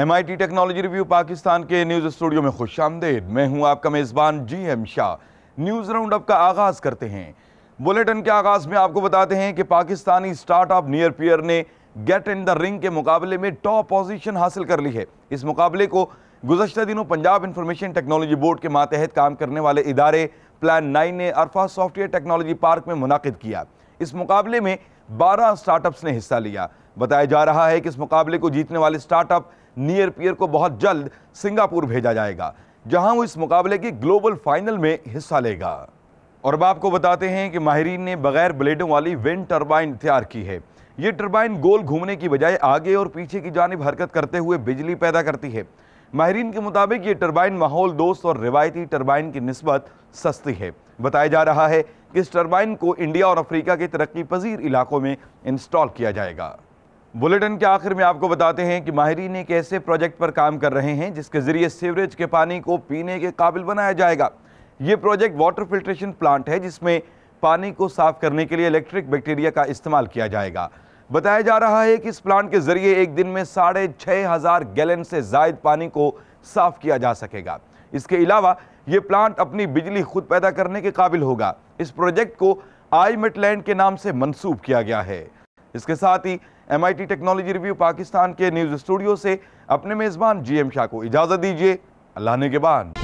M I T technology review Pakistan کے news studio میں خوش آمدید میں ہوں آپ کا میزبان G M Shah news round up کا آغاز کرتے ہیں بولیٹن کے آغاز میں آپ کو بتاتے ہیں کہ پاکستانی سٹارٹ اپ نیئر پیئر نے گیٹ ان دا رنگ کے مقابلے میں ٹاپ پوزیشن حاصل کر لی ہے اس مقابلے کو گزشتہ دنوں پنجاب انفارمیشن ٹیکنالوجی بورڈ کے ماتحت کام کرنے والے ادارے پلان نائن نے عرفہ سافٹ ویئر ٹیکنالوجی پارک میں منعقد کیا اس مقابلے میں بارہ سٹارٹ اپس نے حصہ لیا بتایا جا رہا ہے کہ اس مقابلے کو جیتنے والے سٹارٹ اپ نیئر پیئر کو بہت جلد سنگاپور بھیجا جائے گا جہاں وہ اس مقابلے کی گلوبل فائنل میں حصہ لے گا اور اب آپ کو بتاتے ہیں کہ ماہرین نے بغیر بلیڈوں والی وین ٹربائن تیار کی ہے یہ ٹربائن گول گھومنے کی بجائے آگے اور پیچھے کی جانب حرکت کرتے ہوئے بجلی پیدا کرتی ہے ماہرین کے مطابق یہ ٹربائن ماحول دوست اور روایتی ٹربائن کی نسبت سستی ہے بتایا جا رہا ہے کہ اس ٹربائن کو انڈیا اور افریقہ کے ترقی پذیر علاقوں میں انسٹال کیا جائے گا بولٹن کے آخر میں آپ کو بتاتے ہیں کہ ماہرین ایک ایسے پروجیکٹ پر کام کر رہے ہیں جس کے ذریعے سیوریج کے پانی کو پینے کے قابل بنایا جائے گا یہ پروجیکٹ وارٹر فلٹریشن پلانٹ ہے جس میں پانی کو صاف کرنے کے لیے الیکٹرک بیکٹیریا کا استعمال کیا جائے گا بتایا جا رہا ہے کہ اس پلانٹ کے ذریعے ایک دن میں ساڑھے چھ ہزار گیلن سے زائد پانی کو صاف کیا جا سکے گا اس کے علاوہ یہ پلانٹ اپنی بجلی خود پیدا کرنے کے قابل ہوگا اس پروجیکٹ کو آئی مٹ لینڈ کے نام سے منسوب کیا گیا ہے اس کے ساتھ ہی M I T technology review Pakistan کے نیوز اسٹوڈیو سے اپنے میزبان جی ایم شاہ کو اجازت دیجیے اللہ نے کے بعد